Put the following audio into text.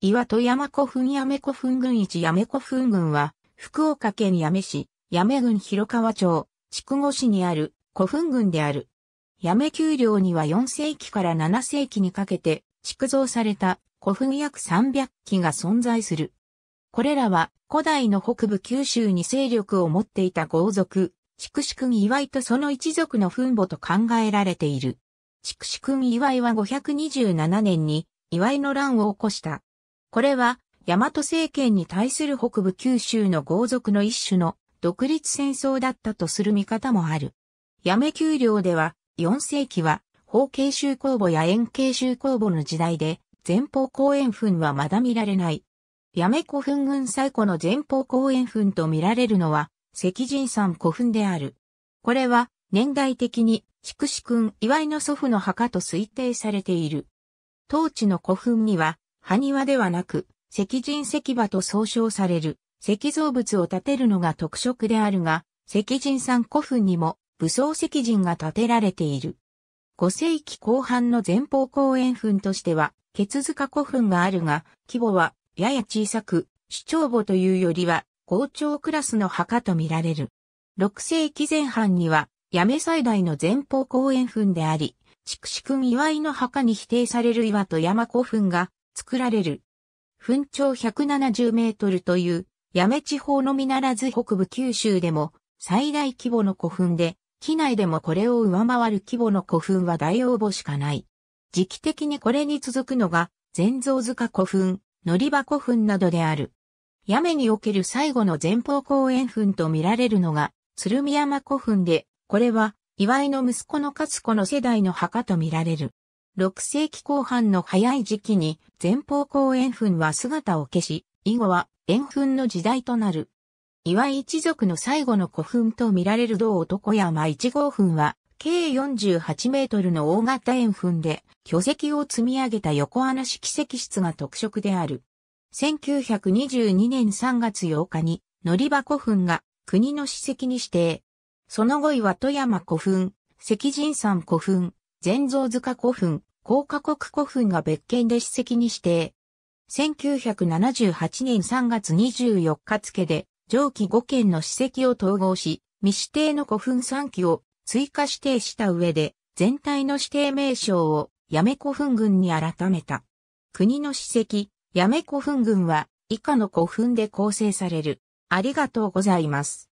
岩戸山古墳八女古墳群一八女古墳群は、福岡県八女市、八女郡広川町、筑後市にある古墳群である。八女丘陵には4世紀から7世紀にかけて築造された古墳約300基が存在する。これらは古代の北部九州に勢力を持っていた豪族、筑紫君祝いとその一族の墳墓と考えられている。筑紫君祝いは527年に祝いの乱を起こした。これは、大和政権に対する北部九州の豪族の一種の独立戦争だったとする見方もある。八女丘陵では、4世紀は、方形州公母や円形州公母の時代で、前方後円墳はまだ見られない。八女古墳群最古の前方後円墳と見られるのは、石神山古墳である。これは、年代的に、筑紫君祝いの祖父の墓と推定されている。当地の古墳には、埴輪ではなく、石人石馬と総称される、石造物を建てるのが特色であるが、石人山古墳にも武装石人が建てられている。5世紀後半の前方後円墳としては、血塚古墳があるが、規模はやや小さく、主張墓というよりは、校長クラスの墓と見られる。6世紀前半には、八女最大の前方後円墳であり、筑紫君祝いの墓に否定される岩と山古墳が作られる。墳長170メートルという、八女地方のみならず北部九州でも最大規模の古墳で、機内でもこれを上回る規模の古墳は大応募しかない。時期的にこれに続くのが、全蔵塚古墳、乗り場古墳などである。屋根における最後の前方後円墳と見られるのが、鶴見山古墳で、これは、岩井の息子の勝子の世代の墓と見られる。6世紀後半の早い時期に前方後円墳は姿を消し、以後は円墳の時代となる。岩井一族の最後の古墳と見られる道男山一号墳は、計48メートルの大型円墳で、巨石を積み上げた横穴式石室が特色である。1922年3月8日に、乗り場古墳が国の史跡に指定。その後岩戸山古墳、石神山古墳、善蔵塚古墳、高架国古墳が別件で史跡に指定。1978年3月24日付で、上記5件の史跡を統合し、未指定の古墳3基を追加指定した上で、全体の指定名称をやめ古墳群に改めた。国の史跡、やめ古墳群は以下の古墳で構成される。ありがとうございます。